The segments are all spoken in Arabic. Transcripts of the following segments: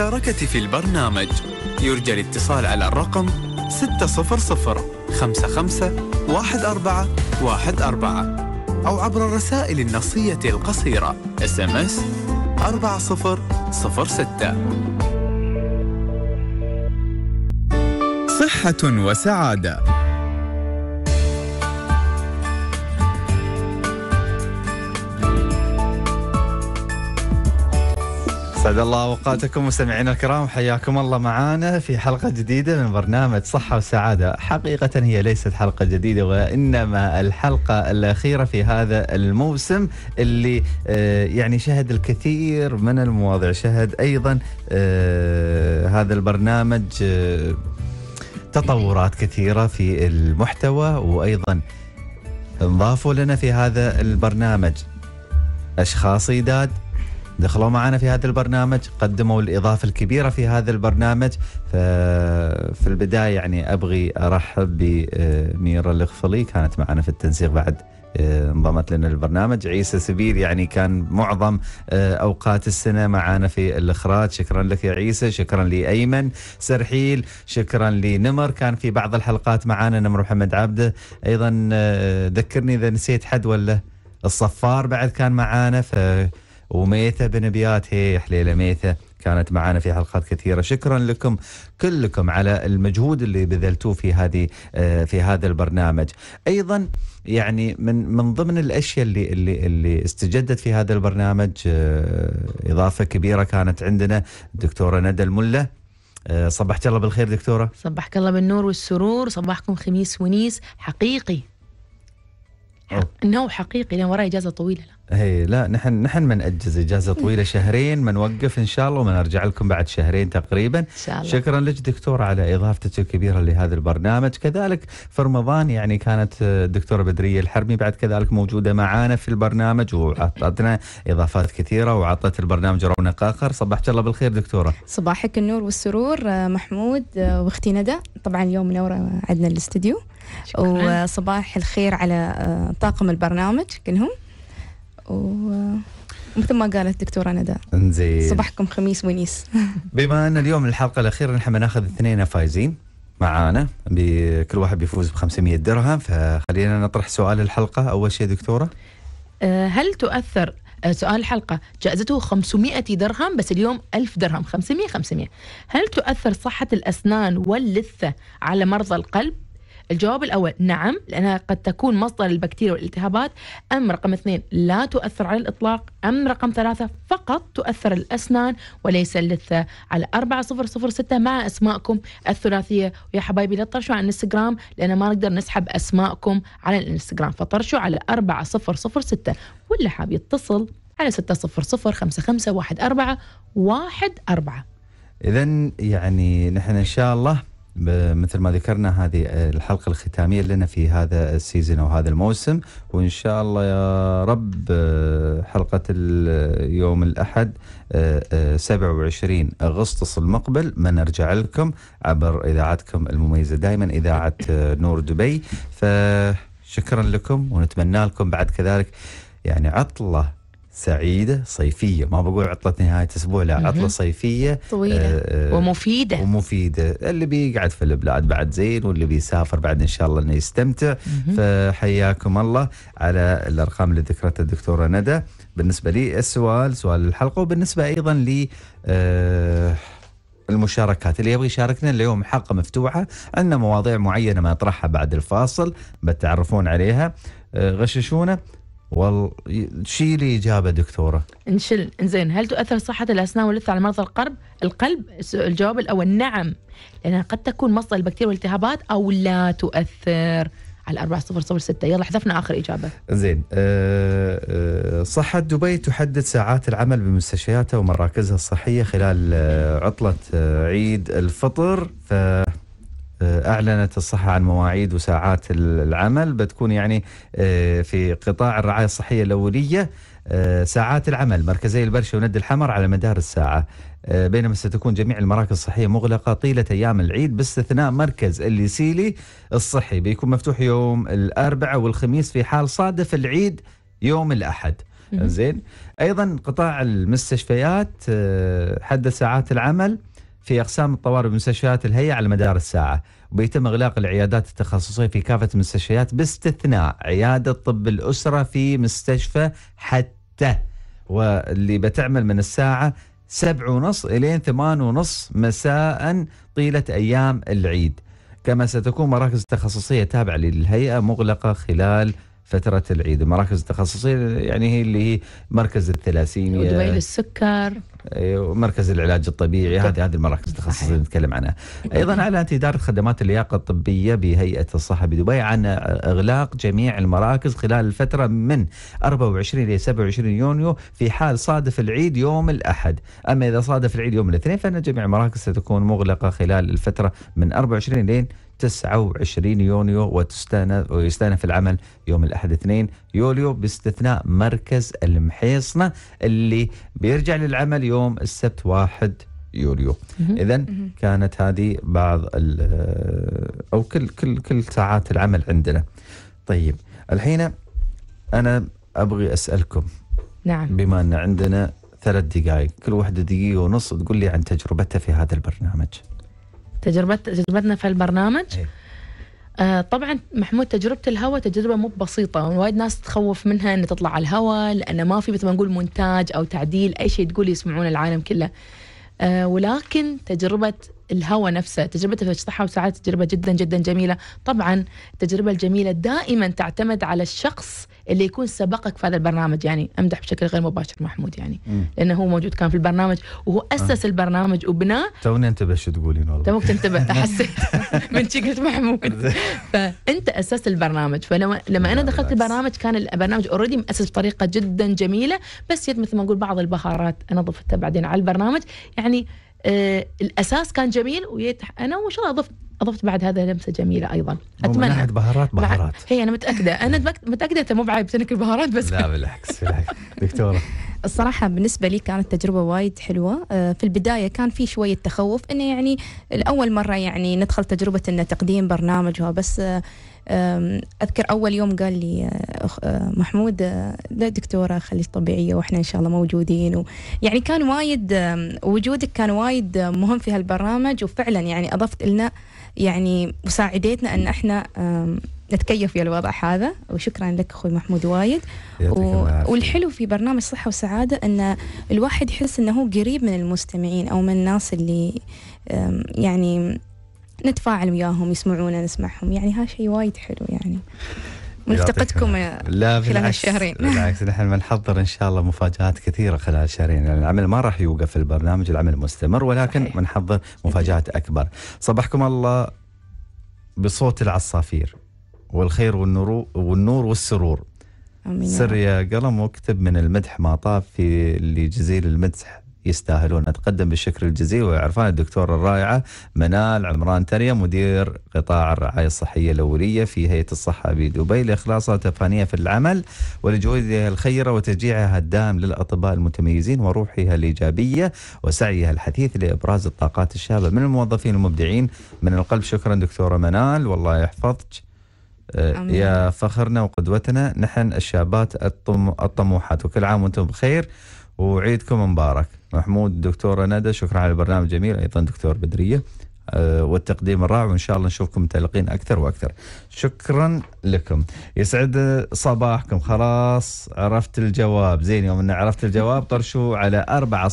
للمشاركة في البرنامج يرجى الاتصال على الرقم 600 55 أو عبر الرسائل النصية القصيرة اس ام اس 4006 صحة وسعادة اسعد الله اوقاتكم مستمعينا الكرام حياكم الله معانا في حلقه جديده من برنامج صحه وسعاده، حقيقه هي ليست حلقه جديده وانما الحلقه الاخيره في هذا الموسم اللي آه، يعني شهد الكثير من المواضيع، شهد ايضا آه، هذا البرنامج آه، تطورات كثيره في المحتوى وايضا انضافوا لنا في هذا البرنامج اشخاص ايداد دخلوا معنا في هذا البرنامج قدموا الإضافة الكبيرة في هذا البرنامج في البداية يعني أبغي أرحب بميرا الغفلي كانت معنا في التنسيق بعد آه، انضمت لنا البرنامج عيسى سبيل يعني كان معظم آه، اوقات السنه معنا في الاخراج شكرا لك يا عيسى شكرا لايمن سرحيل شكرا لنمر كان في بعض الحلقات معنا نمر محمد عبده ايضا آه، ذكرني اذا نسيت حد ولا الصفار بعد كان معانا ف وميثة بن بيات هي حليلة ميثة كانت معنا في حلقات كثيرة شكرا لكم كلكم على المجهود اللي بذلتوه في هذه آه، في هذا البرنامج أيضا يعني من من ضمن الأشياء اللي اللي اللي استجدت في هذا البرنامج آه، إضافة كبيرة كانت عندنا الدكتورة ندى الملة آه، صبحت الله بالخير دكتورة صبحك الله بالنور والسرور صباحكم خميس ونيس حقيقي انه حقيقي لان وراي اجازه طويله لا هي لا نحن نحن ما ناجز اجازه طويله شهرين ما نوقف ان شاء الله وما نرجع لكم بعد شهرين تقريبا ان شاء الله شكرا لك دكتوره على اضافتك الكبيره لهذا البرنامج كذلك في رمضان يعني كانت الدكتوره بدريه الحربي بعد كذلك موجوده معانا في البرنامج واعطتنا اضافات كثيره واعطت البرنامج رونق اخر صبحت الله بالخير دكتوره صباحك النور والسرور آه، محمود آه، واختي ندى طبعا اليوم منوره عندنا الاستديو شكرا. وصباح الخير على آه، طاقم البرنامج كلهم و آه، مثل ما قالت دكتوره ندى انزين صباحكم خميس ونيس بما ان اليوم الحلقه الاخيره نحن بناخذ اثنين فايزين معانا كل واحد بيفوز ب 500 درهم فخلينا نطرح سؤال الحلقه اول شيء دكتوره آه، هل تؤثر سؤال الحلقة جائزته 500 درهم بس اليوم 1000 درهم 500 500 هل تؤثر صحة الأسنان واللثة على مرضى القلب الجواب الأول نعم لأنها قد تكون مصدر البكتيريا والالتهابات أم رقم اثنين لا تؤثر على الإطلاق أم رقم ثلاثة فقط تؤثر الأسنان وليس اللثة على أربعة صفر صفر ستة مع أسماءكم الثلاثية ويا حبايبي لا تطرشوا على الانستغرام لأن ما نقدر نسحب أسماءكم على الانستغرام فطرشوا على أربعة صفر صفر ستة واللي حاب يتصل على ستة صفر صفر خمسة خمسة واحد أربعة واحد أربعة إذا يعني نحن إن شاء الله مثل ما ذكرنا هذه آه، الحلقة الختامية لنا في هذا السيزون أو هذا الموسم وإن شاء الله يا رب آه، حلقة يوم الأحد 27 آه، أغسطس المقبل ما نرجع لكم عبر إذاعتكم المميزة دائما إذاعة نور دبي فشكرا لكم ونتمنى لكم بعد كذلك يعني عطلة سعيدة صيفية ما بقول عطلة نهاية أسبوع لا عطلة صيفية طويلة آه، آه، ومفيدة ومفيدة اللي بيقعد في البلاد بعد زين واللي بيسافر بعد إن شاء الله أنه يستمتع فحياكم الله على الأرقام اللي ذكرتها الدكتورة ندى بالنسبة لي السؤال سؤال الحلقة وبالنسبة أيضا لي آه المشاركات اللي يبغى يشاركنا اليوم حلقة مفتوحة عندنا مواضيع معينة ما أطرحها بعد الفاصل بتعرفون عليها آه، غششونا والله شيلي اجابه دكتوره نشل زين هل تؤثر صحه الاسنان واللثه على مرضى القلب؟ القلب الجواب الاول نعم لانها قد تكون مصدر البكتيريا والالتهابات او لا تؤثر على 4006 يلا حذفنا اخر اجابه زين آه،, أه صحه دبي تحدد ساعات العمل بمستشفياتها ومراكزها الصحيه خلال آه، عطله آه، عيد الفطر ف آه، أعلنت الصحة عن مواعيد وساعات العمل بتكون يعني آه، في قطاع الرعاية الصحية الأولية آه، ساعات العمل مركزي البرشة وند الحمر على مدار الساعة بينما ستكون جميع المراكز الصحية مغلقة طيلة أيام العيد باستثناء مركز الليسيلي الصحي بيكون مفتوح يوم الأربعاء والخميس في حال صادف العيد يوم الأحد زين أيضا قطاع المستشفيات حدد ساعات العمل في أقسام الطوارئ بمستشفيات الهيئة على مدار الساعة وبيتم إغلاق العيادات التخصصية في كافة المستشفيات باستثناء عيادة طب الأسرة في مستشفى حتى واللي بتعمل من الساعة سبع ونص الين ثمان ونص مساء طيلة أيام العيد كما ستكون مراكز تخصصية تابعة للهيئة مغلقة خلال فترة العيد المراكز التخصصية يعني هي اللي هي مركز الثلاثيمية ودبي السكر أيوة، مركز العلاج الطبيعي هذه هذه المراكز التخصصية اللي نتكلم عنها أيضا أعلنت إدارة خدمات اللياقة الطبية بهيئة الصحة بدبي عن إغلاق جميع المراكز خلال الفترة من 24 إلى 27 يونيو في حال صادف العيد يوم الأحد أما إذا صادف العيد يوم الاثنين فإن جميع المراكز ستكون مغلقة خلال الفترة من 24 إلى 29 يونيو وتستأنف ويستأنف العمل يوم الأحد 2 يوليو باستثناء مركز المحيصنة اللي بيرجع للعمل يوم السبت 1 يوليو اذا كانت هذه بعض او كل كل كل ساعات العمل عندنا طيب الحين انا ابغي اسالكم نعم بما ان عندنا ثلاث دقائق كل واحده دقيقه ونص تقول لي عن تجربتها في هذا البرنامج تجربت تجربتنا في البرنامج إيه. آه طبعا محمود تجربة الهواء تجربة مو بسيطة وايد ناس تخوف منها ان تطلع على الهواء لانه ما في مثل ما نقول مونتاج او تعديل اي شيء تقول يسمعون العالم كله آه ولكن تجربة الهوى نفسه تجربه في الشطحة وساعات تجربة جدا جدا جميلة طبعا التجربة الجميلة دائما تعتمد على الشخص اللي يكون سبقك في هذا البرنامج يعني امدح بشكل غير مباشر محمود يعني لانه هو موجود كان في البرنامج وهو آه. اسس أه. البرنامج وبناه توني انتبه شو تقولين والله توك تنتبه حسيت من شي قلت محمود فانت اسست البرنامج فلما لما انا دخلت البرنامج كان البرنامج اوريدي مؤسس بطريقه جدا جميله بس يد مثل ما نقول بعض البهارات انا ضفتها بعدين على البرنامج يعني آه، الاساس كان جميل ويتح انا وان شاء الله اضفت اضفت بعد هذا لمسه جميله ايضا اتمنى من بهارات بهارات هي انا متاكده انا متاكده انت مو بعيب سنك البهارات بس لا بالعكس بالعكس دكتوره الصراحة بالنسبة لي كانت تجربة وايد حلوة آه، في البداية كان في شوية تخوف إنه يعني الأول مرة يعني ندخل تجربة إنه تقديم برنامج بس آه، اذكر اول يوم قال لي آه، آه، محمود آه، لا دكتوره خليك طبيعيه واحنا ان شاء الله موجودين يعني كان وايد وجودك كان وايد مهم في هالبرنامج وفعلا يعني اضفت لنا يعني مساعدتنا ان احنا نتكيف في الوضع هذا وشكرا لك اخوي محمود وايد و... والحلو في برنامج صحه وسعاده ان الواحد يحس انه هو قريب من المستمعين او من الناس اللي يعني نتفاعل وياهم يسمعونا نسمعهم يعني ها شيء وايد حلو يعني ونفتقدكم لا خلال الشهرين بالعكس نحن بنحضر ان شاء الله مفاجات كثيره خلال الشهرين يعني العمل ما راح يوقف البرنامج العمل مستمر ولكن بنحضر مفاجات اكبر صبحكم الله بصوت العصافير والخير والنور والنور والسرور أمين سر يا قلم واكتب من المدح ما طاب في اللي جزيل المدح يستاهلون اتقدم بالشكر الجزيل ويعرفان الدكتوره الرائعه منال عمران تريا مدير قطاع الرعايه الصحيه الاوليه في هيئه الصحه بدبي لاخلاصها وتفانيها في العمل ولجهودها الخيره وتشجيعها الدائم للاطباء المتميزين وروحها الايجابيه وسعيها الحثيث لابراز الطاقات الشابه من الموظفين المبدعين من القلب شكرا دكتوره منال والله يحفظك أمين. يا فخرنا وقدوتنا نحن الشابات الطموحات وكل عام وانتم بخير وعيدكم مبارك محمود دكتورة ندى شكرا على البرنامج الجميل أيضا دكتور بدرية آه، والتقديم الرائع وان شاء الله نشوفكم متألقين اكثر واكثر. شكرا لكم. يسعد صباحكم خلاص عرفت الجواب زين يوم ان عرفت الجواب طرشوا على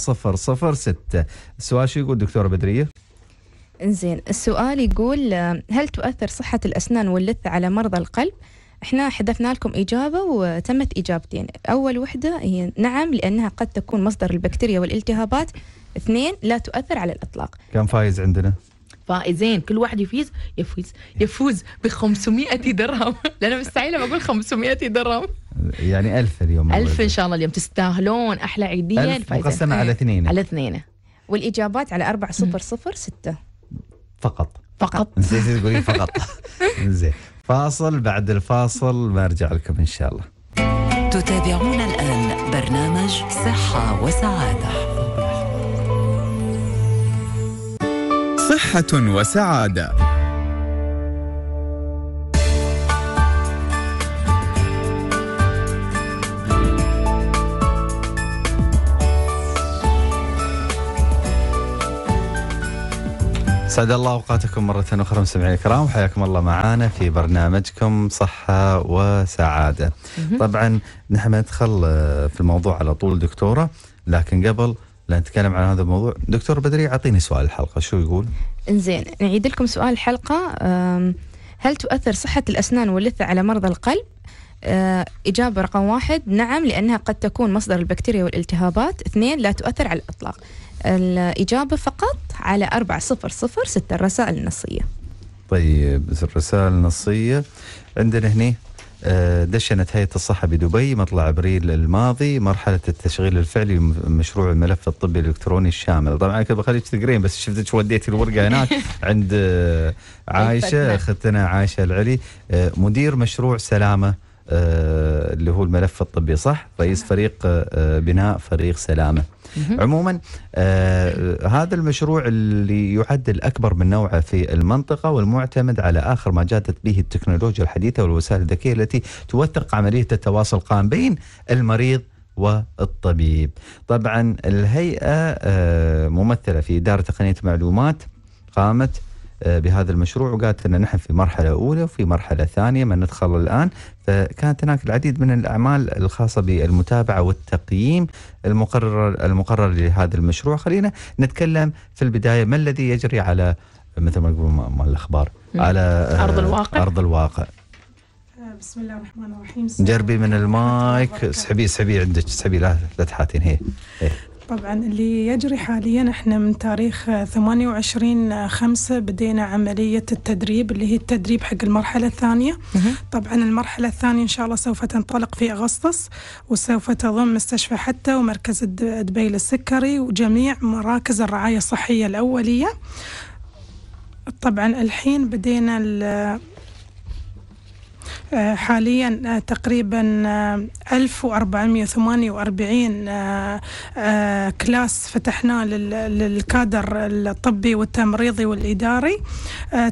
ستة السؤال شو يقول دكتوره بدريه؟ انزين السؤال يقول آه، هل تؤثر صحة الأسنان واللثة على مرضى القلب؟ احنا حذفنا لكم إجابة وتمت إجابتين أول وحدة هي نعم لأنها قد تكون مصدر البكتيريا والالتهابات اثنين لا تؤثر على الإطلاق كم فايز عندنا؟ فائزين كل واحد يفيز يفوز يفوز ب 500 درهم لان مستحيل اقول 500 درهم يعني ألف اليوم ألف إن شاء الله اليوم تستاهلون أحلى عيدية مقسمة على اثنين على اثنين والإجابات على 4006 فقط فقط زين تقولين فقط زين فاصل بعد الفاصل برجع لكم إن شاء الله تتابعون الآن برنامج صحة وسعادة صحة وسعادة سعد الله اوقاتكم مرة اخرى مستمعينا الكرام وحياكم الله معانا في برنامجكم صحة وسعادة. طبعا نحن ندخل آه، في الموضوع على طول دكتورة لكن قبل لا نتكلم عن هذا الموضوع دكتور بدري اعطيني سؤال الحلقة شو يقول؟ انزين نعيد لكم سؤال الحلقة هل تؤثر صحة الأسنان واللثة على مرضى القلب؟ آه، إجابة رقم واحد نعم لأنها قد تكون مصدر البكتيريا والالتهابات اثنين لا تؤثر على الإطلاق الإجابة فقط على 4006 الرسائل النصية طيب الرسائل النصية عندنا هنا آه، دشنت هيئة الصحة بدبي مطلع أبريل الماضي مرحلة التشغيل الفعلي لمشروع الملف الطبي الإلكتروني الشامل طبعا أنا كنت بخليك تقرين بس شفتك وديتي الورقة هناك عند آه، طيب، عايشة أختنا عايشة العلي آه، مدير مشروع سلامة آه، اللي هو الملف الطبي صح رئيس فريق آه، بناء فريق سلامه عموما آه، هذا المشروع اللي يعد الاكبر من نوعه في المنطقه والمعتمد على اخر ما جادت به التكنولوجيا الحديثه والوسائل الذكيه التي توثق عمليه التواصل القائم بين المريض والطبيب طبعا الهيئه ممثله في اداره تقنيه المعلومات قامت آه، بهذا المشروع وقالت لنا نحن في مرحلة أولى وفي مرحلة ثانية ما ندخل الآن فكانت هناك العديد من الأعمال الخاصة بالمتابعة والتقييم المقرر المقرر لهذا المشروع خلينا نتكلم في البداية ما الذي يجري على مثل ما يقولون مال الأخبار على آه، أرض الواقع أرض الواقع بسم الله الرحمن الرحيم جربي من المايك اسحبي اسحبي عندك اسحبي لا لا تحاتين هي, إيه. طبعا اللي يجري حاليا احنا من تاريخ 28 خمسة بدينا عملية التدريب اللي هي التدريب حق المرحلة الثانية طبعا المرحلة الثانية ان شاء الله سوف تنطلق في اغسطس وسوف تضم مستشفى حتى ومركز دبي للسكري وجميع مراكز الرعاية الصحية الأولية طبعا الحين بدينا حاليا آه، تقريبا 1448 آه، آه، كلاس فتحناه للكادر الطبي والتمريضي والإداري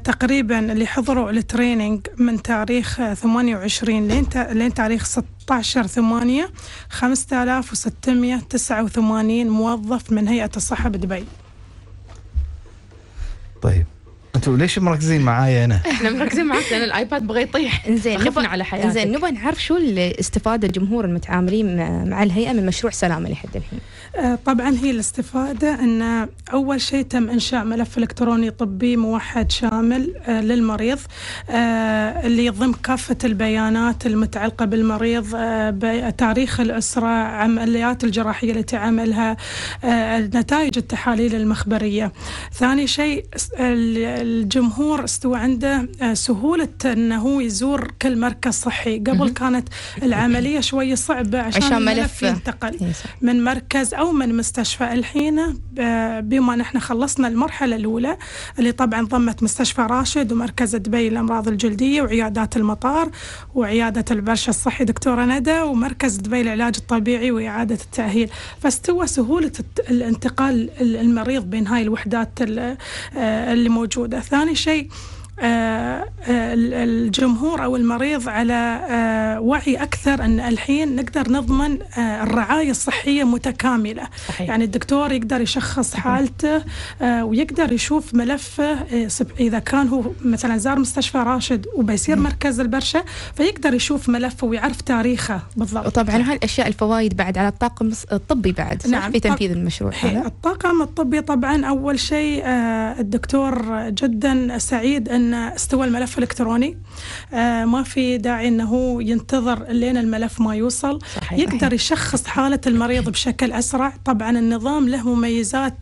تقريبا اللي حضروا التريننج من تاريخ 28 لين تاريخ 16 8 5689 موظف من هيئة الصحة بدبي طيب انتم ليش مركزين معاي انا؟ احنا مركزين معك لان الايباد بغى يطيح انزين خفنا على حياتك انزين نبغى نعرف شو الاستفاده الجمهور المتعاملين مع الهيئه من مشروع سلامه لحد الحين. آه، طبعا هي الاستفاده ان اول شيء تم انشاء ملف الكتروني طبي موحد شامل آه، للمريض آه، اللي يضم كافه البيانات المتعلقه بالمريض تاريخ الاسره، عمليات الجراحيه التي عملها، نتائج التحاليل المخبريه. ثاني شيء الجمهور استوى عنده آه، سهولة أنه يزور كل مركز صحي قبل كانت العملية شوي صعبة عشان, عشان ملف ينتقل إيه، من مركز أو من مستشفى الحين آه، بما نحن خلصنا المرحلة الأولى اللي طبعا ضمت مستشفى راشد ومركز دبي للأمراض الجلدية وعيادات المطار وعيادة البرشا الصحي دكتورة ندى ومركز دبي للعلاج الطبيعي وإعادة التأهيل فاستوى سهولة الانتقال المريض بين هاي الوحدات آه، اللي موجودة I thought he Sheikh آه، آه، الجمهور أو المريض على آه، وعي أكثر أن الحين نقدر نضمن الرعاية الصحية متكاملة صحيح. يعني الدكتور يقدر يشخص حالته ويقدر يشوف ملفه إذا كان هو مثلا زار مستشفى راشد وبيصير مركز البرشة فيقدر يشوف ملفه ويعرف تاريخه بالضبط وطبعا هالأشياء الفوائد بعد على الطاقم الطبي بعد نعم. في تنفيذ المشروع هذا الطاقم الطبي طبعا أول شيء الدكتور جدا سعيد أن أن استوى الملف الإلكتروني آه، ما في داعي أنه ينتظر لين الملف ما يوصل صحيح. يقدر يشخص حالة المريض بشكل أسرع طبعا النظام له مميزات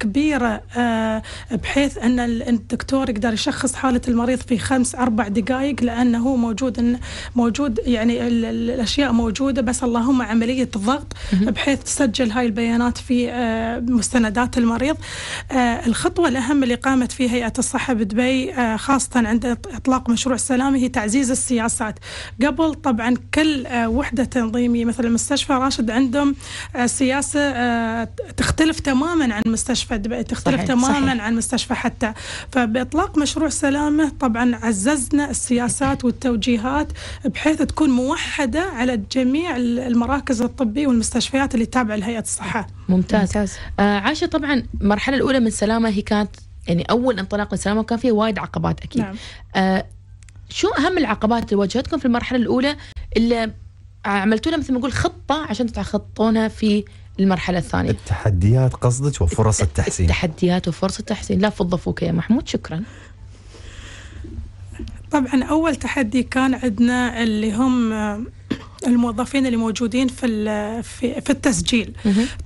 كبيرة آه، بحيث أن الدكتور يقدر يشخص حالة المريض في خمس أربع دقائق لأنه موجود موجود يعني الأشياء موجودة بس اللهم عملية الضغط بحيث تسجل هاي البيانات في آه، مستندات المريض الخطوة الأهم اللي قامت فيها هيئة الصحة بدبي خاصة عند إطلاق مشروع السلام هي تعزيز السياسات قبل طبعا كل آه، وحدة تنظيمية مثل مستشفى راشد عندهم آه، سياسة آه، تختلف تماما عن مستشفى دبي تختلف صحيح. تماما صحيح. عن مستشفى حتى فبإطلاق مشروع سلامة طبعا عززنا السياسات والتوجيهات بحيث تكون موحدة على جميع المراكز الطبية والمستشفيات اللي تابعة لهيئة الصحة ممتاز, ممتاز. آه عاشة طبعا المرحلة الأولى من سلامة هي كانت يعني اول انطلاق للسلام وكان فيه وايد عقبات اكيد نعم. آه شو اهم العقبات اللي واجهتكم في المرحله الاولى اللي عملتوا لها مثل ما نقول خطه عشان تتخطونها في المرحله الثانيه التحديات قصدك وفرص التحسين التحديات وفرص التحسين لا فضفوك يا محمود شكرا طبعا اول تحدي كان عندنا اللي هم الموظفين اللي موجودين في في, في التسجيل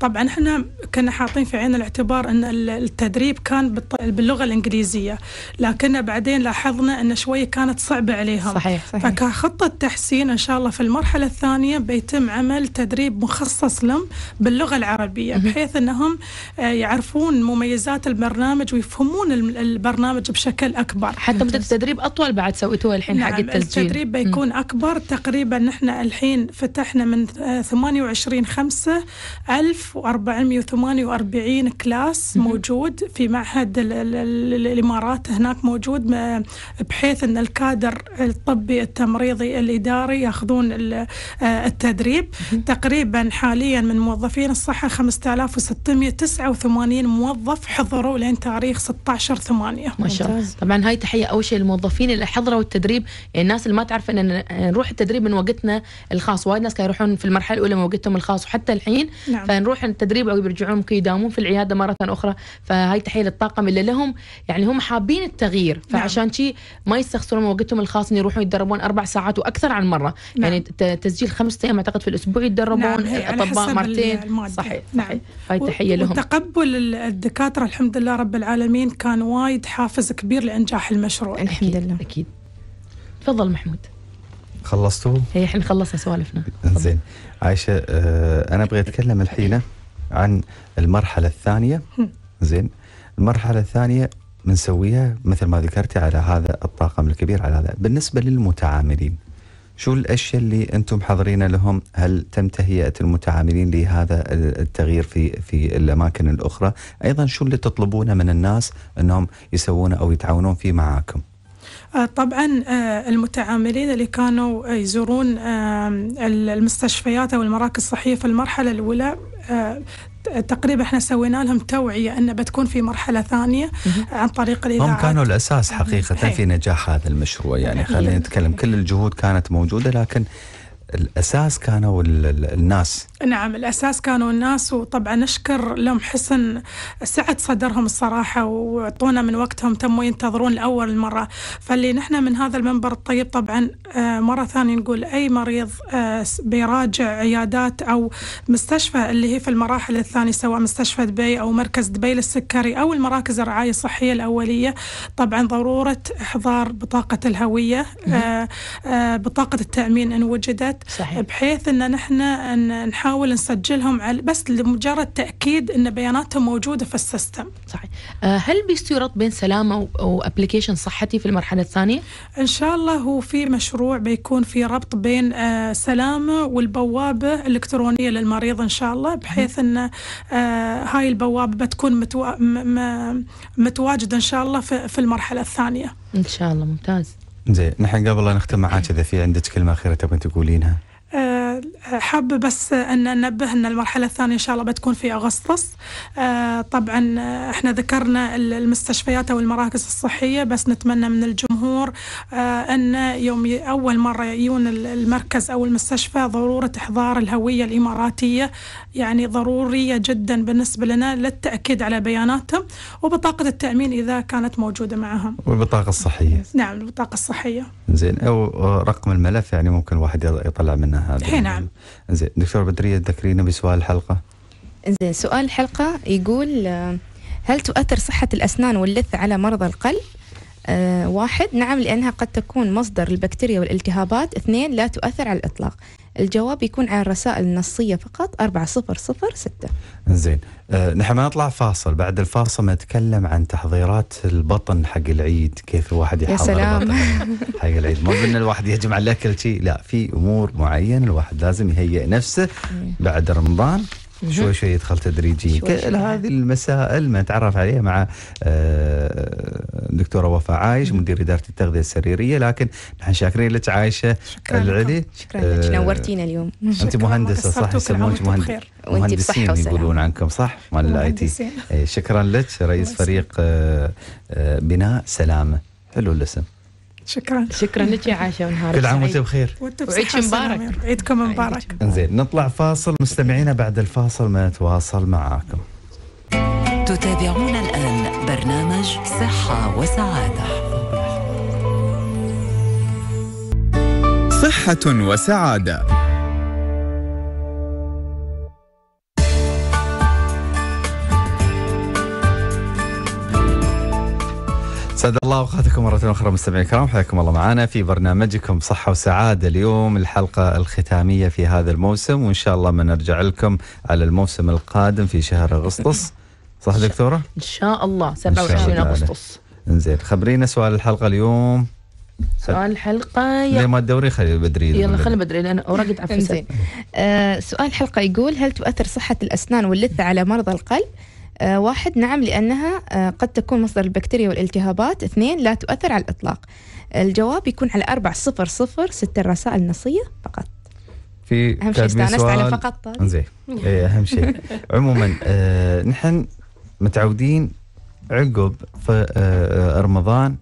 طبعا احنا كنا حاطين في عين الاعتبار ان التدريب كان باللغه الانجليزيه لكن بعدين لاحظنا ان شويه كانت صعبه عليهم صحيح صحيح فكخطه تحسين ان شاء الله في المرحله الثانيه بيتم عمل تدريب مخصص لهم باللغه العربيه بحيث انهم آه، يعرفون مميزات البرنامج ويفهمون البرنامج بشكل اكبر حتى مده التدريب اطول بعد سويتوها الحين نعم حق التسجيل التدريب بيكون اكبر تقريبا نحن الحين الحين فتحنا من 28 5 1448 كلاس موجود في معهد الامارات هناك موجود بحيث ان الكادر الطبي التمريضي الاداري ياخذون آه، التدريب تقريبا حاليا من موظفين الصحه 5689 موظف حضروا لين تاريخ 16 8 ما شاء الله طبعا هاي تحيه اول شيء للموظفين اللي حضروا التدريب الناس اللي ما تعرف ان نروح التدريب من وقتنا الخاص وايد ناس كانوا يروحون في المرحله الاولى موقتهم الخاص وحتى الحين نعم. فنروح التدريب او يرجعون ممكن يداومون في العياده مره اخرى فهاي تحيه للطاقم اللي لهم يعني هم حابين التغيير نعم. فعشان نعم. شي ما يستخسرون وقتهم الخاص ان يروحون يتدربون اربع ساعات واكثر عن مره نعم. يعني تسجيل خمس ايام اعتقد في الاسبوع يتدربون نعم. الاطباء مرتين المادة. صحيح صحيح نعم. هاي تحيه لهم وتقبل الدكاتره الحمد لله رب العالمين كان وايد حافز كبير لانجاح المشروع الحمد لله اكيد تفضل محمود خلصتوا؟ هي إيه، احنا خلصنا سوالفنا زين عايشه آه انا ابغى اتكلم الحين عن المرحله الثانيه زين المرحله الثانيه بنسويها مثل ما ذكرتي على هذا الطاقم الكبير على هذا بالنسبه للمتعاملين شو الاشياء اللي انتم حاضرين لهم؟ هل تم تهيئه المتعاملين لهذا التغيير في في الاماكن الاخرى؟ ايضا شو اللي تطلبونه من الناس انهم يسوونه او يتعاونون فيه معاكم؟ آه، طبعا آه، المتعاملين اللي كانوا آه، يزورون المستشفيات او المراكز الصحيه في المرحله الاولى تقريبا احنا سوينا لهم توعيه انه بتكون في مرحله ثانيه عن طريق الاذاعات هم كانوا الاساس حقيقه في نجاح هذا المشروع يعني خلينا نتكلم كل الجهود كانت موجوده لكن الاساس كانوا الناس نعم الاساس كانوا الناس وطبعا نشكر لهم حسن سعه صدرهم الصراحه واعطونا من وقتهم تموا ينتظرون لاول مره فاللي نحن من هذا المنبر الطيب طبعا آه، مره ثانيه نقول اي مريض آه، بيراجع عيادات او مستشفى اللي هي في المراحل الثانيه سواء مستشفى دبي او مركز دبي للسكري او المراكز الرعايه الصحيه الاوليه طبعا ضروره احضار بطاقه الهويه آه، بطاقه التامين ان وجدت الوقت صحيح. بحيث ان نحن نحاول نسجلهم على بس لمجرد تاكيد ان بياناتهم موجوده في السيستم صحيح آه، هل بيستيرط بين سلامه وابلكيشن صحتي في المرحله الثانيه ان شاء الله هو في مشروع بيكون في ربط بين آه، سلامه والبوابه الالكترونيه للمريض ان شاء الله بحيث ان آه، هاي البوابه بتكون متواجده ان شاء الله في المرحله الثانيه ان شاء الله ممتاز زين نحن قبل لا نختم معاك اذا في عندك كلمه اخيره تبغين تقولينها حابة بس أن ننبه أن المرحلة الثانية إن شاء الله بتكون في أغسطس آه، طبعا آه، إحنا ذكرنا المستشفيات أو المراكز الصحية بس نتمنى من الجمهور آه، أن يوم أول مرة يجون المركز أو المستشفى ضرورة إحضار الهوية الإماراتية يعني ضرورية جدا بالنسبة لنا للتأكيد على بياناتهم وبطاقة التأمين إذا كانت موجودة معهم والبطاقة الصحية نعم البطاقة الصحية زين أو رقم الملف يعني ممكن الواحد يطلع منها هذا إيه، نعم زين دكتور بدرية تذكرينا بسؤال الحلقة زين سؤال الحلقة يقول هل تؤثر صحة الأسنان واللثة على مرضى القلب؟ آه، واحد نعم لأنها قد تكون مصدر للبكتيريا والالتهابات اثنين لا تؤثر على الإطلاق الجواب يكون على الرسائل النصية فقط 4006 زين أه نحن ما نطلع فاصل بعد الفاصل نتكلم عن تحضيرات البطن حق العيد كيف الواحد يحضر يا سلام. حق العيد مو ان الواحد يجمع على الاكل شيء لا في امور معينه الواحد لازم يهيئ نفسه بعد رمضان شوي شوي يدخل كل هذه المسائل ما نتعرف عليها مع آه، الدكتوره وفاء عايش مدير اداره التغذيه السريريه لكن نحن شاكرين لك عايشه شكرا العلي شكرا لك آه، نورتينا اليوم انت مهندسه صح يسمونك مهندس مهندسين يقولون عنكم صح مال الاي تي شكرا لك رئيس فريق آه، بناء سلامه حلو الاسم شكرا شكرا لك يا عائشه ونهار كل عام وانتم بخير وعيدك مبارك عيدكم مبارك انزين نطلع فاصل مستمعينا بعد الفاصل ما نتواصل معاكم تتابعون الان برنامج صحه وسعاده صحه وسعاده سعد الله اوقاتكم مرة اخرى مستمعينا الكرام حياكم الله معنا في برنامجكم صحة وسعادة اليوم الحلقة الختامية في هذا الموسم وان شاء الله ما نرجع لكم على الموسم القادم في شهر اغسطس صح دكتورة؟ ان شاء الله 27 اغسطس انزين خبرينا سؤال الحلقة اليوم سؤال الحلقة يا ما الدوري خلي بدري يلا خلي بدري لأن أوراقي تعفن زين آه سؤال الحلقة يقول هل تؤثر صحة الأسنان واللثة على مرضى القلب؟ آه، واحد نعم لأنها آه، قد تكون مصدر البكتيريا والالتهابات اثنين لا تؤثر على الإطلاق الجواب يكون على أربع صفر صفر ست الرسائل النصية فقط في أهم شيء استانست على فقط طيب. زين إيه، أهم شيء عموما آه نحن متعودين عقب آه رمضان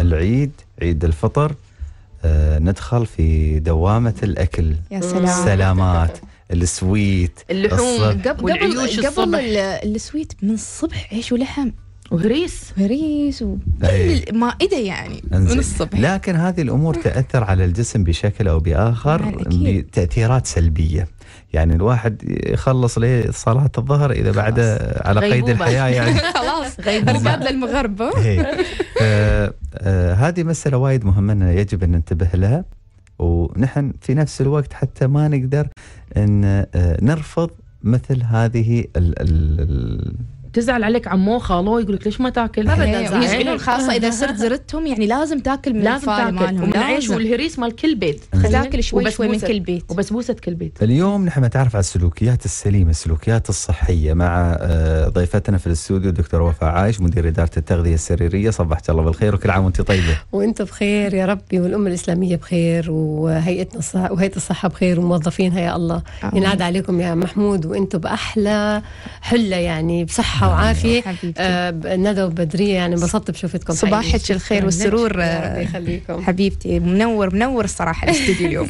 العيد عيد الفطر آه ندخل في دوامة الأكل يا سلام السلامات السويت اللحوم قبل قبل قبل السويت من الصبح عيش ولحم وهريس هريس وكل إيه. المائده يعني أنزل. من الصبح لكن هذه الامور تاثر على الجسم بشكل او باخر نعم، بتاثيرات سلبيه يعني الواحد يخلص لي صلاة الظهر إذا بعد على قيد الحياة يعني خلاص غيبوبة للمغرب إيه. آه، آه، هذه مسألة وايد مهمة يجب أن ننتبه لها ونحن في نفس الوقت حتى ما نقدر ان آه، نرفض مثل هذه تزعل عليك عمو خالو يقول لك ليش ما تاكل ابدا إيه، يزعلون خاصه اذا صرت زرتهم يعني لازم تاكل من لازم تاكل من العيش والهريس مال كل بيت تاكل شوي شوي من كل بيت وبسبوسه كل بيت اليوم نحن بنتعرف على السلوكيات السليمه السلوكيات الصحيه مع آه، ضيفتنا في الاستوديو الدكتوره وفاء عايش مدير اداره التغذيه السريريه صبحت الله بالخير وكل عام وانت طيبه وانت بخير يا ربي والامه الاسلاميه بخير وهيئتنا وهيئه الصحه بخير وموظفينها يا الله ينعاد عليكم يا محمود وانتم باحلى حله يعني بصحه وعافية آه ندى وبدرية يعني انبسطت بشوفتكم صباحك الخير والسرور آه، يخليكم حبيبتي منور منور الصراحة الاستديو اليوم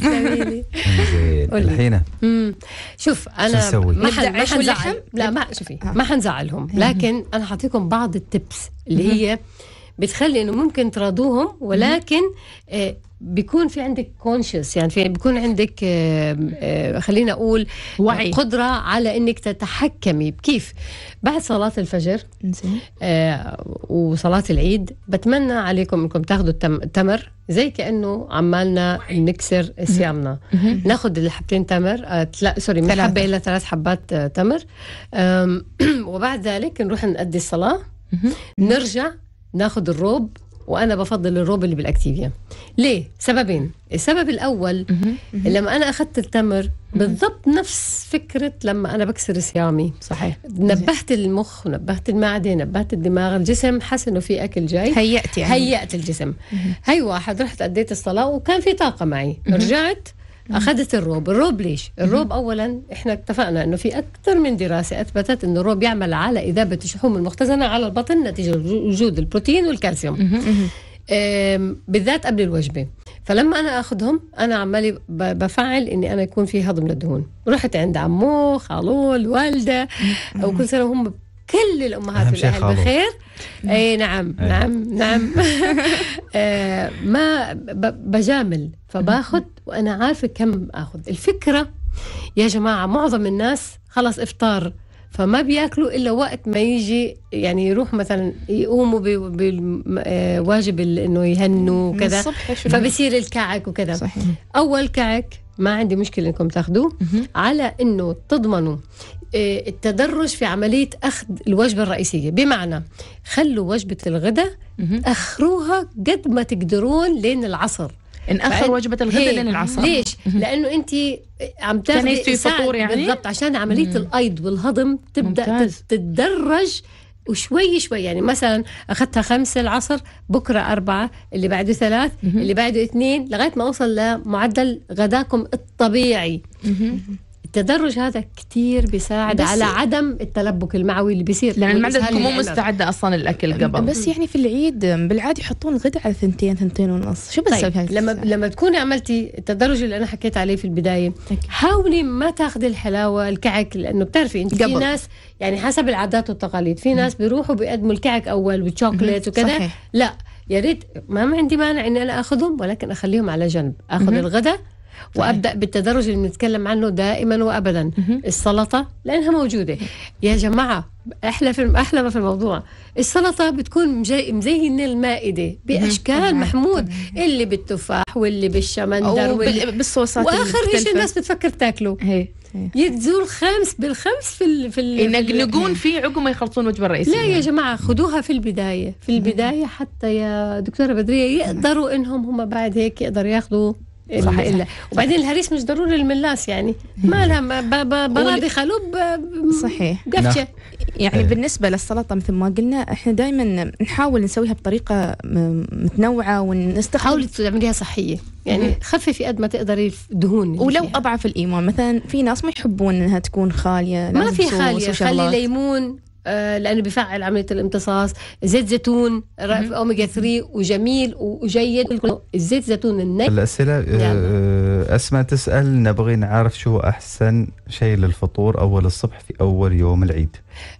الحين شوف أنا ما حنزعل لا ما شوفي آه. ما حنزعلهم لكن أنا حاعطيكم بعض التبس اللي هي بتخلي انه ممكن تراضوهم ولكن آه بيكون في عندك كونشس يعني في بيكون عندك آه، آه، خلينا اقول وعي. قدره على انك تتحكمي بكيف بعد صلاه الفجر آه وصلاه العيد بتمنى عليكم انكم تاخذوا التمر زي كانه عمالنا نكسر صيامنا ناخذ الحبتين تمر آه لا سوري من حبه الى ثلاث حبات آه تمر وبعد ذلك نروح نأدي الصلاه نرجع ناخذ الروب وانا بفضل الروب اللي بالاكتيفيا ليه سببين السبب الاول لما انا اخذت التمر بالضبط نفس فكره لما انا بكسر صيامي صحيح نبهت المخ ونبهت المعده نبهت الدماغ الجسم حس انه في اكل جاي هيأت يعني. هيأت الجسم هي أيوة، واحد رحت اديت الصلاه وكان في طاقه معي رجعت اخذت الروب الروب ليش الروب اولا احنا اتفقنا انه في اكثر من دراسه اثبتت انه الروب يعمل على اذابه الشحوم المختزنه على البطن نتيجه وجود البروتين والكالسيوم بالذات قبل الوجبه فلما انا اخذهم انا عمالي بفعل اني انا يكون في هضم للدهون رحت عند عمو خالو الوالده وكل سنه وهم كل الامهات والاهل بخير اي نعم،, إيه. نعم نعم نعم ما بجامل فباخذ وانا عارفه كم اخذ الفكره يا جماعه معظم الناس خلص افطار فما بياكلوا الا وقت ما يجي يعني يروح مثلا يقوموا بواجب آه، انه يهنوا وكذا فبصير الكعك وكذا صحيح. اول كعك ما عندي مشكله انكم تاخذوه على انه تضمنوا آه، التدرج في عملية أخذ الوجبة الرئيسية بمعنى خلوا وجبة الغداء أخروها قد ما تقدرون لين العصر نأخر وجبة الغداء إيه، لين العصر ليش؟ لأنه أنت عم تاخذي فطور يعني بالضبط عشان عملية مم. الأيض والهضم تبدأ ممتاز. تتدرج وشوي شوي يعني مثلا اخذتها خمسه العصر بكره اربعه اللي بعده ثلاث اللي بعده اثنين لغايه ما اوصل لمعدل غداكم الطبيعي التدرج هذا كثير بيساعد على عدم التلبك المعوي اللي بيصير لان المعده تكون مو مستعده اصلا للاكل قبل بس يعني في العيد بالعاده يحطون غدا على ثنتين ثنتين ونص شو بس طيب لما لما تكوني عملتي التدرج اللي انا حكيت عليه في البدايه حاولي ما تاخذي الحلاوه الكعك لانه بتعرفي انت في ناس يعني حسب العادات والتقاليد في ناس بيروحوا بيقدموا الكعك اول والشوكليت وكذا لا يا ريت ما عندي مانع اني انا اخذهم ولكن اخليهم على جنب اخذ الغداء طيب. وابدا بالتدرج اللي بنتكلم عنه دائما وابدا السلطه لانها موجوده يا جماعه احلى في احلى ما في الموضوع السلطه بتكون مزينه المائده باشكال محمود اللي بالتفاح واللي بالشمندر واللي بالصوصات واخر شيء الناس بتفكر تاكله يتزول خمس بالخمس في الـ في ينقنقون فيه عقب ما يخلصون وجبه الرئيسيه لا يا جماعه خذوها في البدايه في البدايه حتى يا دكتوره بدريه يقدروا انهم هم بعد هيك يقدروا ياخذوا صحيح وبعدين الهريس مش ضروري الملاس يعني ما لها براضي خلوب صحيح قفشه نعم. يعني إيه. بالنسبه للسلطه مثل ما قلنا احنا دائما نحاول نسويها بطريقه متنوعه ونستخدم حاولي تعمليها صحيه يعني خففي قد ما تقدري الدهون ولو فيها. اضعف الايمان مثلا في ناس ما يحبون انها تكون خاليه ما في خاليه خلي ليمون آه، لانه بفعل عمليه الامتصاص زيت زيتون اوميجا 3 وجميل وجيد الزيت زيتون الني الاسئله يعني. اسماء تسال نبغي نعرف شو احسن شيء للفطور اول الصبح في اول يوم العيد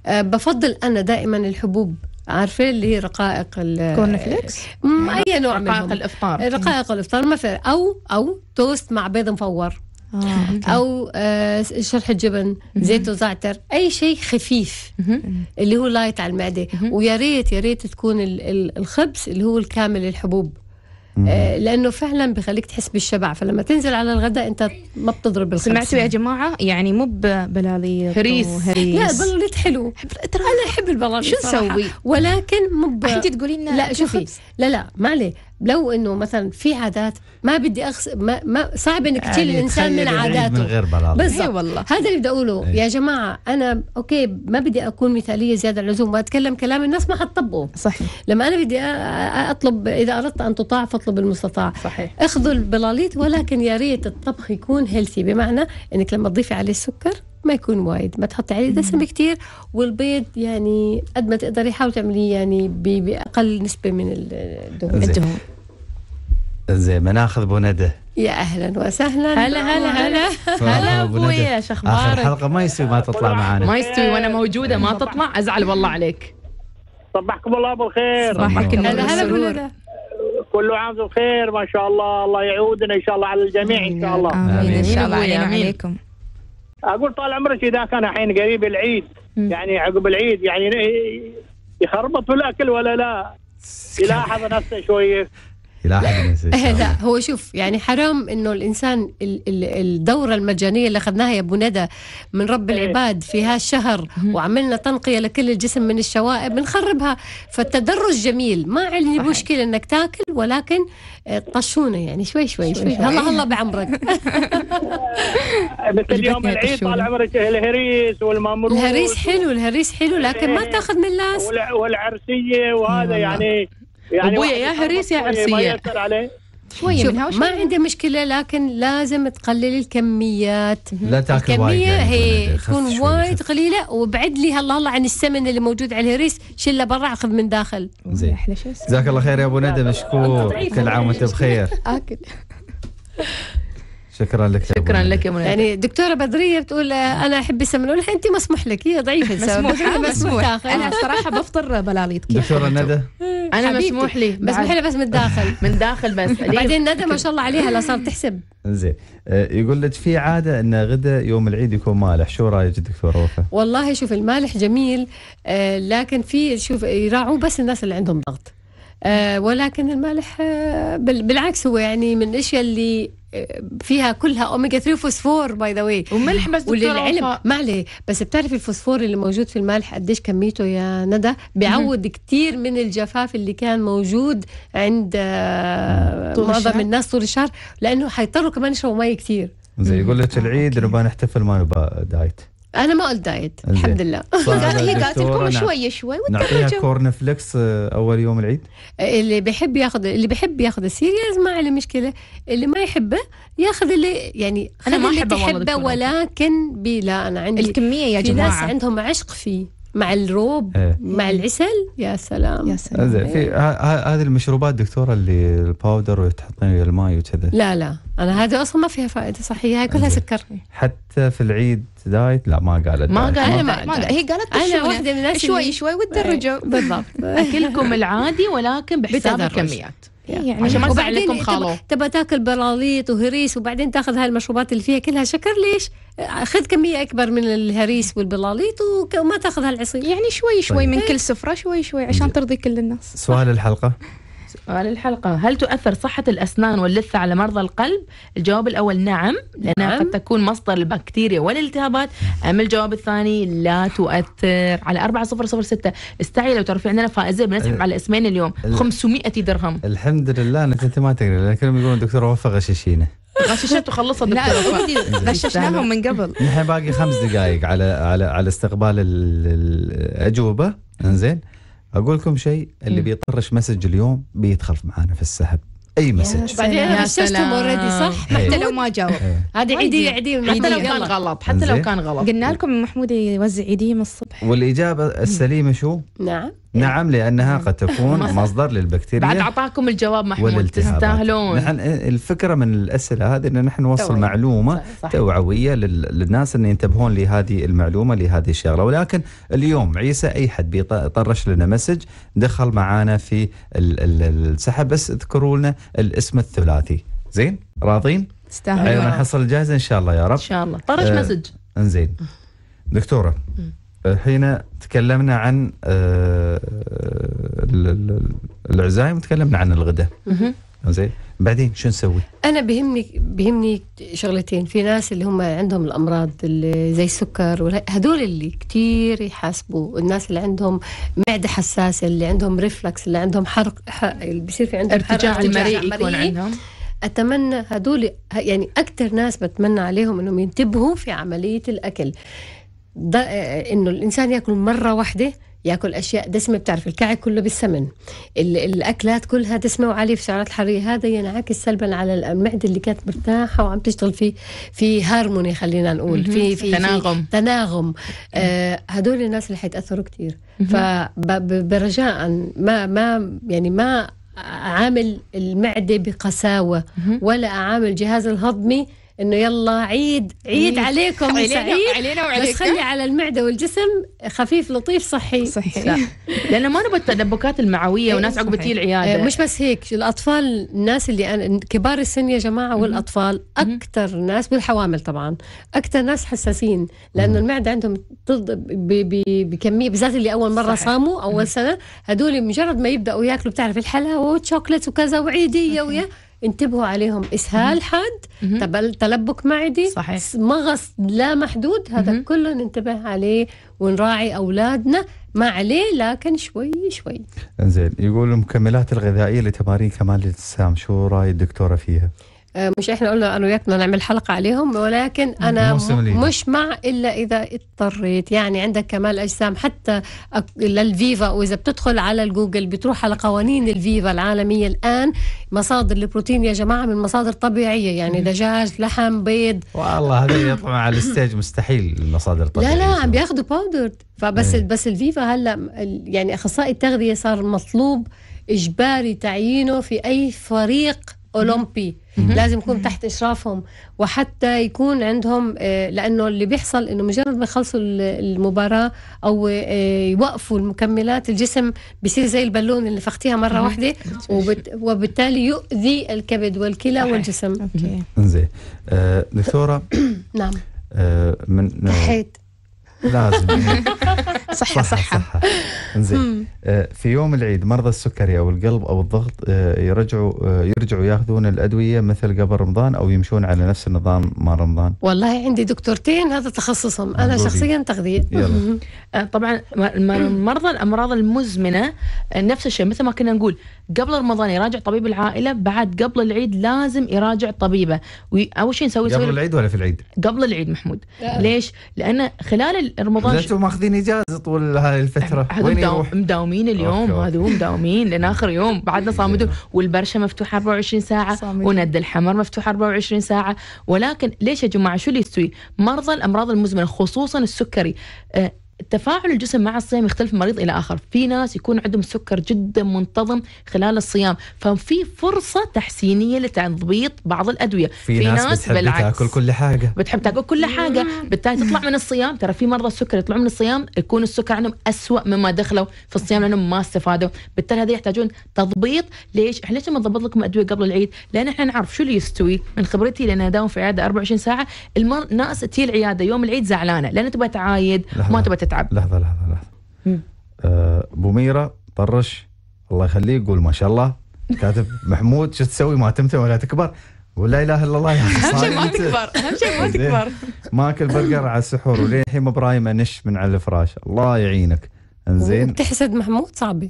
آه، بفضل انا دائما الحبوب عارفين اللي هي رقائق الكورن فليكس اي نعم. نوع رقائق الافطار رقائق الافطار مثلا او او توست مع بيض مفور آه، او آه، شرح الجبن زيت وزعتر اي شيء خفيف اللي هو لايت على المعده ويا ريت يا ريت تكون الخبز اللي هو الكامل الحبوب آه، لانه فعلا بخليك تحس بالشبع فلما تنزل على الغداء انت ما بتضرب الخبز سمعتوا يا جماعه يعني مو بلالي هريس هريس لا بلاليط حلو ترى انا احب البلاليط شو نسوي ولكن مو انت تقولي لنا لا شوفي لا لا ما عليه لو انه مثلا في عادات ما بدي أغس... ما... ما صعب انك تشيل يعني الانسان من عاداته من غير بس أيوة والله هذا اللي بدي اقوله أيوة. يا جماعه انا اوكي ما بدي اكون مثاليه زياده عن اللزوم واتكلم كلام الناس ما حتطبقه صحيح لما انا بدي اطلب اذا اردت ان تطاع فاطلب المستطاع صحيح اخذوا البلاليط ولكن يا ريت الطبخ يكون هيلثي بمعنى انك لما تضيفي عليه السكر ما يكون وايد ما تحطي عليه دسم كتير والبيض يعني قد ما تقدري حاولي تعمليه يعني باقل نسبه من الدهون زين بناخذ بو ندى يا اهلا وسهلا هلا هلا هلا هلا ابوي شو اخبارك؟ اخر حلقه ما يستوي ما تطلع معنا ما يستوي وانا موجوده ما تطلع ازعل والله عليك صبحكم الله بالخير صبحك هلا هلا كل عام بخير ما شاء الله الله يعودنا ان شاء الله على الجميع ان شاء الله امين, آمين. ان شاء الله عليكم اقول طال عمرك اذا كان الحين قريب العيد م. يعني عقب العيد يعني إيه، يخربط في الاكل ولا لا يلاحظ نفسه شويه يلاحق لا هو شوف يعني حرام انه الانسان الدوره المجانيه اللي اخذناها يا ابو ندى من رب إيه. العباد في إيه. هالشهر وعملنا تنقيه لكل الجسم من الشوائب بنخربها فالتدرج جميل ما عندي مشكله انك تاكل ولكن آه، طشونه يعني شوي شوي شوي, شوي. هلا هلا بعمرك بس اليوم العيد طال عمرك الهريس والمامروس الهريس حلو الهريس حلو لكن ما إيه. تاخذ من الناس والعرسيه وهذا يعني يعني ابويا يا هريس يا عرسيه شوية ما يعني. عندي مشكلة لكن لازم تقللي الكميات لا تاكل الكمية يعني هي تكون وايد قليلة وبعد لي الله الله عن السمن اللي موجود على الهريس شله برا اخذ من داخل زين جزاك الله خير يا ابو ندى مشكور كل عام وانت بخير اكل شكرا لك شكرا لك يا منى يعني دكتوره بدريه بتقول انا احب السمنه ولا انت مسموح لك هي ضعيفه مسموح انا مسموح انا الصراحه بفطر بلاليط دكتوره ندى انا مسموح لي بس بحلى بس من الداخل من الداخل بس بعدين ندى ما شاء الله عليها لا صارت تحسب زين آه، يقول لك في عاده ان غدا يوم العيد يكون مالح شو رايك دكتوره وفاء والله شوف المالح جميل آه، لكن في شوف يراعوه بس الناس اللي عندهم ضغط آه، ولكن المالح آه، بالعكس هو يعني من الاشياء اللي آه، فيها كلها اوميجا 3 فوسفور باي ذا واي وملح بس وللعلم ما عليه بس بتعرفي الفوسفور اللي موجود في الملح قديش كميته يا ندى بيعوض كثير من الجفاف اللي كان موجود عند معظم الناس طول الشهر لانه حيضطروا كمان يشربوا مي كثير زي قلت العيد لو نحتفل ما نبقى دايت انا ما قلت دايت الحمد لله هي قالت لكم شويه شوي نعطيها كورن فليكس آه، اول يوم العيد اللي بيحب ياخذ اللي بيحب ياخذ سيريز ما عليه مشكله اللي ما يحبه ياخذ اللي يعني انا ما اللي ولكن ولكن لا انا عندي الكميه يا جماعه في ناس عندهم عشق فيه مع الروب إيه. مع العسل يا سلام يا سلام في هذه المشروبات دكتوره اللي الباودر وتحطين ويا الماي وكذا لا لا انا هذه اصلا ما فيها فائده صحيه هاي كلها سكر حتى في العيد دايت لا ما قالت ما قالت ما, ما قالت هي قالت انا واحده من الناس شوي شوي وتدرجوا إيه، بالضبط اكلكم العادي ولكن بحساب الكميات إيه، إيه، يعني عشان ما لكم خالو تبى تاكل بلاليط وهريس وبعدين تاخذ هاي المشروبات اللي فيها كلها شكر ليش؟ خذ كميه اكبر من الهريس والبلاليط وما تاخذ هالعصير يعني شوي شوي طيب. من كل سفره شوي شوي عشان إيه. ترضي كل الناس سؤال الحلقه سؤال الحلقة هل تؤثر صحة الأسنان واللثة على مرضى القلب؟ الجواب الأول نعم لأنها نعم. قد تكون مصدر البكتيريا والالتهابات أما الجواب الثاني لا تؤثر على 4006 استعي لو ترى في عندنا فائزين بنسحب إيه. على اسمين اليوم 500 درهم الحمد لله أنك أنت ما تقري لأن كلهم يقولون دكتور وفى غشيشينه غششت وخلصت لا غششناهم من قبل نحن باقي خمس دقائق على على على استقبال الأجوبة انزين اقول لكم شيء اللي مم. بيطرش مسج اليوم بيدخل معانا في السحب اي مسج بعدين انا غششتهم اوريدي صح إيه. حتى لو ما جاوب إيه. هذه عيدي عيدي حتى لو كان غلط حتى لو كان غلط قلنا لكم محمود يوزع عيديه من الصبح والاجابه السليمه شو؟ نعم إيه. نعم لانها قد تكون مصدر للبكتيريا بعد اعطاكم الجواب محمود تستاهلون نحن إيه، الفكره من الاسئله هذه ان نحن نوصل توعي. معلومه صح صح. توعويه للناس ان ينتبهون لهذه المعلومه لهذه الشغله ولكن اليوم عيسى اي حد بيطرش لنا مسج دخل معانا في السحب بس اذكروا لنا الاسم الثلاثي زين راضين؟ تستاهلون ايوه نحصل الجائزه ان شاء الله يا رب ان شاء الله طرش آه، مسج انزين دكتوره حين تكلمنا عن آه، العزايم وتكلمنا عن الغداء زين بعدين شو نسوي؟ انا بيهمني بيهمني شغلتين في ناس اللي هم عندهم الامراض اللي زي السكر هذول اللي كثير يحاسبوا الناس اللي عندهم معده حساسه اللي عندهم ريفلكس اللي عندهم حرق اللي بيصير في عندهم ارتجاع, المريء يكون عندهم اتمنى هذول يعني اكثر ناس بتمنى عليهم انهم ينتبهوا في عمليه الاكل آه، آه، انه الانسان ياكل مره واحده ياكل اشياء دسمه بتعرف الكعك كله بالسمن الاكلات كلها دسمه وعاليه في سعرات الحراريه هذا ينعكس سلبا على المعده اللي كانت مرتاحه وعم تشتغل في في هارموني خلينا نقول في في تناغم في تناغم آه هدول الناس اللي حيتاثروا كثير فبرجاء ما ما يعني ما اعامل المعده بقساوه ولا اعامل جهاز الهضمي انه يلا عيد عيد عليكم سعيد علينا وعليكم بس خلي على المعده والجسم خفيف لطيف صحي صحيح لا لانه ما نبغى التدبكات المعويه إيه، وناس عقب تجي العياده إيه، مش بس هيك الاطفال الناس اللي أنا كبار السن يا جماعه والاطفال اكثر ناس والحوامل طبعا اكثر ناس حساسين لانه المعده عندهم بكميه بالذات اللي اول مره صحيح. صاموا اول سنه هذول مجرد ما يبداوا ياكلوا بتعرف الحلاوه وتشوكلت وكذا وعيديه ويا انتبهوا عليهم اسهال حاد تلبك معدي صحيح. مغص لا محدود هذا مم. كله ننتبه عليه ونراعي اولادنا ما عليه لكن شوي شوي انزين يقول المكملات الغذائيه لتمارين كمال الاجسام شو راي الدكتوره فيها آه، مش احنا قلنا انا وياك نعمل حلقه عليهم ولكن انا مش مع الا اذا اضطريت يعني عندك كمال اجسام حتى للفيفا واذا بتدخل على الجوجل بتروح على قوانين الفيفا العالميه الان مصادر البروتين يا جماعه من مصادر طبيعيه يعني دجاج لحم بيض والله هذا يطلع على الستيج مستحيل المصادر الطبيعيه لا لا عم بياخذوا باودر فبس ايه. بس الفيفا هلا يعني اخصائي التغذيه صار مطلوب اجباري تعيينه في اي فريق اولمبي لازم يكون تحت اشرافهم وحتى يكون عندهم آه، لانه اللي بيحصل انه مجرد ما يخلصوا المباراه او آه، يوقفوا المكملات الجسم بصير زي البالون اللي فختيها مره واحده وبالتالي يؤذي الكبد والكلى والجسم انزين آه، دكتوره نعم من لازم صحة صحة, صحة. زين آه، في يوم العيد مرضى السكري او القلب او الضغط آه، يرجعوا آه، يرجعوا ياخذون الادويه مثل قبل رمضان او يمشون على نفس النظام مال رمضان؟ والله عندي دكتورتين هذا تخصصهم انا شخصيا تغذيه طبعا مرضى الامراض المزمنه نفس الشيء مثل ما كنا نقول قبل رمضان يراجع طبيب العائله بعد قبل العيد لازم يراجع طبيبه اول شيء نسوي قبل العيد ولا في العيد؟ قبل العيد محمود ليش؟ لان خلال رمضان انتم ماخذين اجازه طول هذه الفتره وين يروح؟ مداومين اليوم هذول مداومين لين اخر يوم بعدنا صامدون والبرشه مفتوحه 24 ساعه وند الحمر مفتوح 24 ساعه ولكن ليش يا جماعه شو اللي تسوي؟ مرضى الامراض المزمنه خصوصا السكري آه، تفاعل الجسم مع الصيام يختلف من مريض الى اخر في ناس يكون عندهم سكر جدا منتظم خلال الصيام ففي فرصه تحسينيه لتضبيط بعض الادويه في, في ناس, ناس بتحب بالعكس تاكل كل حاجه بتحب تاكل كل حاجه بالتالي تطلع من الصيام ترى في مرضى السكر يطلعوا من الصيام يكون السكر عندهم اسوا مما دخلوا في الصيام لانهم ما استفادوا بالتالي هذا يحتاجون تضبيط ليش احنا ليش ما نضبط لكم ادويه قبل العيد لان احنا نعرف شو اللي يستوي من خبرتي لان داوم في عياده 24 ساعه الناس تجي العياده يوم العيد زعلانه لان تبغى تعايد ما تبغى تتعب لحظه لحظه لحظه آه، بوميره طرش الله يخليه يقول ما شاء الله كاتب محمود شو تسوي ما تمتم ولا تكبر ولا اله الا الله يا اهم شيء ما تكبر اهم شيء ما تكبر ماكل برجر على السحور وللحين ما برايم انش من على الفراش الله يعينك زين تحسد محمود صعبه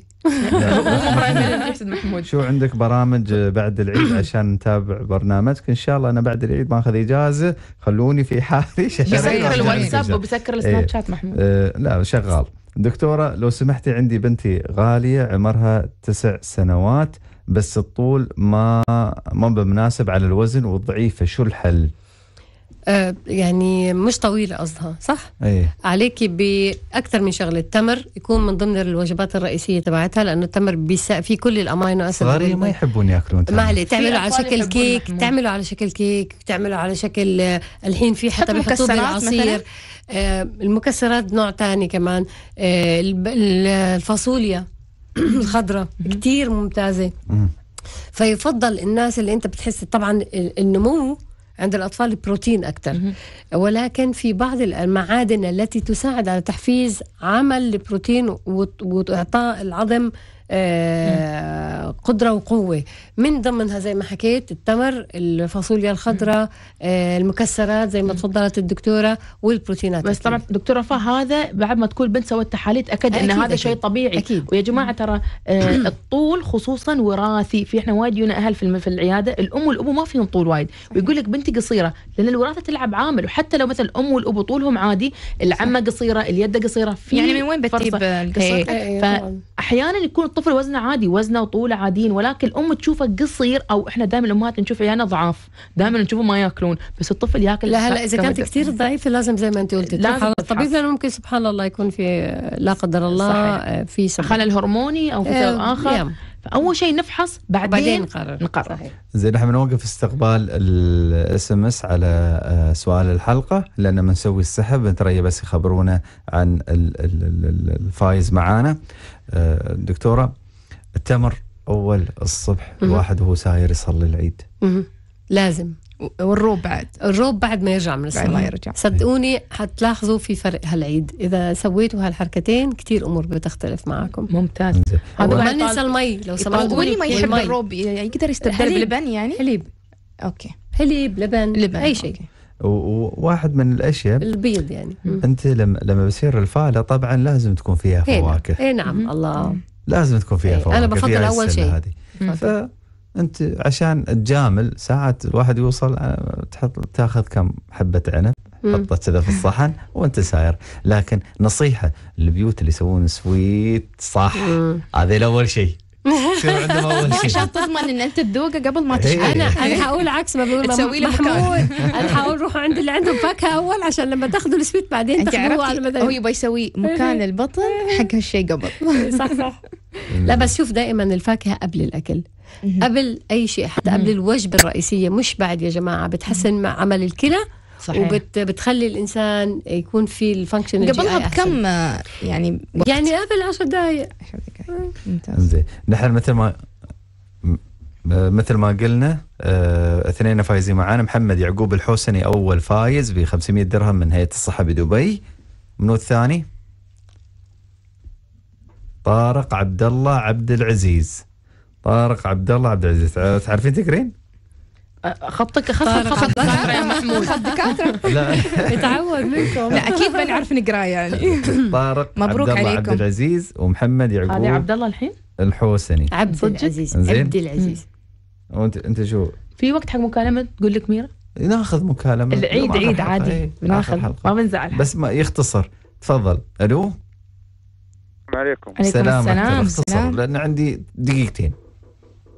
تحسد محمود شو عندك برامج بعد العيد عشان نتابع برنامجك ان شاء الله انا بعد العيد باخذ اجازه خلوني في حالي بسكر الواتساب وبسكر السناب إيه. شات محمود آه لا شغال دكتوره لو سمحتي عندي بنتي غاليه عمرها تسع سنوات بس الطول ما ما بمناسب على الوزن وضعيفه شو الحل؟ آه، يعني مش طويلة قصدها صح؟ أيه. عليكي بأكثر من شغلة التمر يكون من ضمن الوجبات الرئيسية تبعتها لأنه التمر بيسا فيه كل الأمينو أسيد صغاري ما يحبون ياكلون تمر ما عليه تعمله على شكل كيك تعمله على شكل كيك تعملوا على شكل آه، الحين في حتى بيحطوه بالعصير آه المكسرات نوع تاني كمان آه الفاصوليا الخضراء كتير ممتازة فيفضل الناس اللي أنت بتحس طبعا النمو عند الأطفال البروتين أكثر ولكن في بعض المعادن التي تساعد على تحفيز عمل البروتين وإعطاء العظم آه، قدرة وقوة من ضمنها زي ما حكيت التمر الفاصوليا الخضراء آه، المكسرات زي ما تفضلت الدكتورة والبروتينات بس طبعا دكتورة هذا بعد ما تكون بنت سوت تحاليل أكد أن هذا شيء طبيعي أكيد. ويا جماعة ترى آه، الطول خصوصا وراثي في احنا وايد يجونا أهل في العيادة الأم والأبو ما فيهم طول وايد ويقول لك بنتي قصيرة لأن الوراثة تلعب عامل وحتى لو مثلا الأم والأبو طولهم عادي العمة قصيرة اليد قصيرة في يعني من وين بتجيب إيه، إيه، فأحيانا يكون الطفل وزنه عادي وزنه وطوله عاديين ولكن الام تشوفه قصير او احنا دائما الامهات نشوف عيالنا ضعاف دائما نشوفهم ما ياكلون بس الطفل ياكل لا هلا اذا كانت كثير ضعيفه لازم زي ما انت قلتي لازم الطبيب لانه ممكن سبحان الله يكون في لا قدر الله صحيح. آه، في خلل هرموني او في سبب آه، اخر يام. فاول شيء نفحص بعدين, بعدين نقرر نقرر صحيح. زي نحن نوقف استقبال الاس ام اس على آه، سؤال الحلقه لان بنسوي السحب بنتريى بس يخبرونا عن الفايز معانا دكتوره التمر اول الصبح الواحد وهو ساير يصلي العيد لازم والروب بعد الروب بعد ما يرجع من الصلاة ما يرجع صدقوني حتلاحظوا في فرق هالعيد إذا سويتوا هالحركتين كتير أمور بتختلف معكم ممتاز هذا ما ننسى المي لو سمحتوا قولي ما يحب الروب يقدر يستبدل بلبن يعني حليب أوكي حليب لبن, لبن. أي شيء أوكي. وواحد من الاشياء البيض يعني انت لما لما بصير الفاله طبعا لازم تكون فيها إيه نعم. فواكه اي نعم الله لازم تكون فيها إيه، فواكه انا بفضل اول شيء هذه فانت عشان تجامل ساعات الواحد يوصل آه، تحط تاخذ كم حبه عنب حطت كذا في الصحن وانت ساير لكن نصيحه للبيوت اللي يسوون سويت صح هذا اول شيء عشان تضمن ان انت تذوقه قبل ما تشحن انا انا هقول عكس ما بقول تسوي لي محمود انا هقول روحوا عند اللي عندهم فاكهه اول عشان لما تاخذوا السويت بعدين تاخذوه على مدى هو يبغى يسوي مكان البطن حق هالشيء قبل صح صح لا بس شوف دائما الفاكهه قبل الاكل قبل اي شيء حتى قبل الوجبه الرئيسيه مش بعد يا جماعه بتحسن مع عمل الكلى صحيح. وبت بتخلي الانسان يكون في الفانكشن قبلها بكم يعني وقت. يعني قبل 10 دقائق 10 دقائق آه. ممتاز زين نحن مثل ما مثل ما قلنا آه، اثنين فايزين معانا محمد يعقوب الحوسني اول فايز ب 500 درهم من هيئه الصحه بدبي منو الثاني؟ طارق عبد الله عبد العزيز طارق عبد الله عبد العزيز تعرفين تقرين؟ خطك خط خط دكاتره يا محمود خط دكاتره لا يتعود منكم لا اكيد بنعرف نقرا يعني طارق مبروك عبد عليكم عبد العزيز ومحمد يعقوب هذا عبد الله الحين الحوسني عبد العزيز عبد العزيز وانت انت شو في وقت حق مكالمه تقول لك ميرا ناخذ مكالمه العيد عيد عادي بناخذ ما بنزعل بس ما يختصر تفضل الو السلام عليكم السلام السلام لان عندي دقيقتين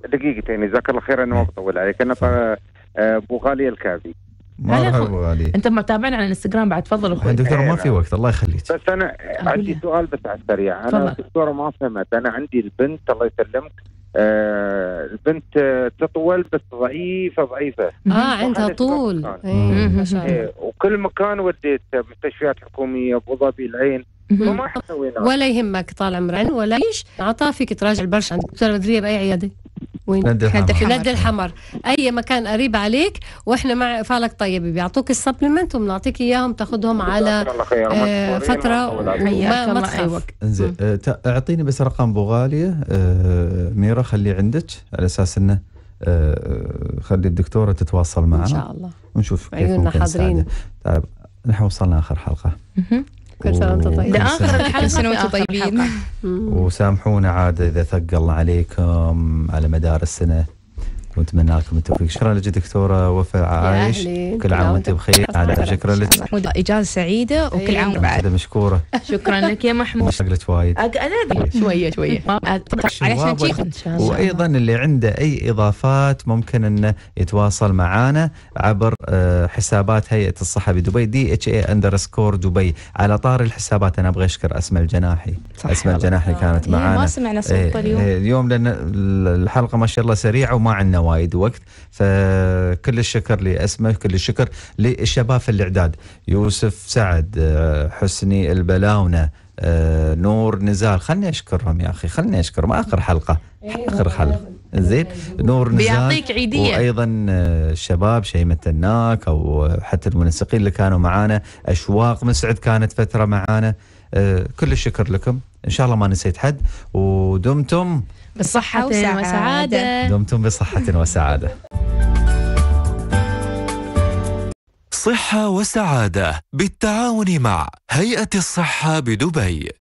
دقيقتين يعني، جزاك الله خير انا ما بطول عليك انا آه، ابو غالي الكعبي مرحبا ابو غالي انت متابعنا على الانستغرام بعد تفضل اخوي دكتور ما إيه، في وقت الله يخليك بس انا عندي سؤال بس على السريع انا دكتوره ما فهمت انا عندي البنت الله يسلمك آه البنت تطول بس ضعيفه ضعيفه اه عندها طول إيه،, إيه وكل مكان وديت مستشفيات حكوميه ابو ظبي العين فما ولا يهمك طال عمرك ولا ايش عطافك تراجع البرش عند الدكتوره بدريه باي عياده وين نادي الحمر. في الحمر اي مكان قريب عليك واحنا مع فعلك طيب بيعطوك السبلمنت وبنعطيك اياهم تاخذهم على آه، فتره ما ما تخاف آه، اعطيني بس رقم ابو غاليه آه، ميرا خليه عندك على اساس انه خلي الدكتوره تتواصل معنا ان شاء الله ونشوف كيف ممكن حاضرين طيب نحن وصلنا اخر حلقه كل سنة وانتم طيبين لاخر الحلقة كل سنة وانتم طيبين وسامحونا عاد إذا ثقلنا عليكم على مدار السنة ونتمنى لكم التوفيق شكرا لك دكتوره وفاء عايش كل عام وانت بخير على شكرا لك اجازه سعيده وكل عام بعد مشكوره شكرا لك يا محمود لك وايد انا شويه شويه وايضا اللي عنده اي اضافات ممكن انه يتواصل معنا عبر آه، حسابات هيئه الصحه بدبي دي اتش اي اندرسكور دبي على طار الحسابات انا ابغى اشكر اسماء الجناحي اسماء الجناحي كانت إيه، معانا ما سمعنا صوت إيه، اليوم إيه، اليوم لان الحلقه ما شاء الله سريعه وما عندنا وايد وقت فكل الشكر لأسماء كل الشكر للشباب في الإعداد يوسف سعد آه، حسني البلاونة آه، نور نزار خلني اشكرهم يا اخي خلني اشكرهم اخر حلقه أيوة. اخر حلقه زين نور نزار بيعطيك عيديه وايضا الشباب آه، شيمه الناك او حتى المنسقين اللي كانوا معانا اشواق مسعد كانت فتره معانا كل الشكر لكم ان شاء الله ما نسيت حد ودمتم بصحة وسعادة, دمتم بصحة وسعادة صحة وسعادة بالتعاون مع هيئة الصحة بدبي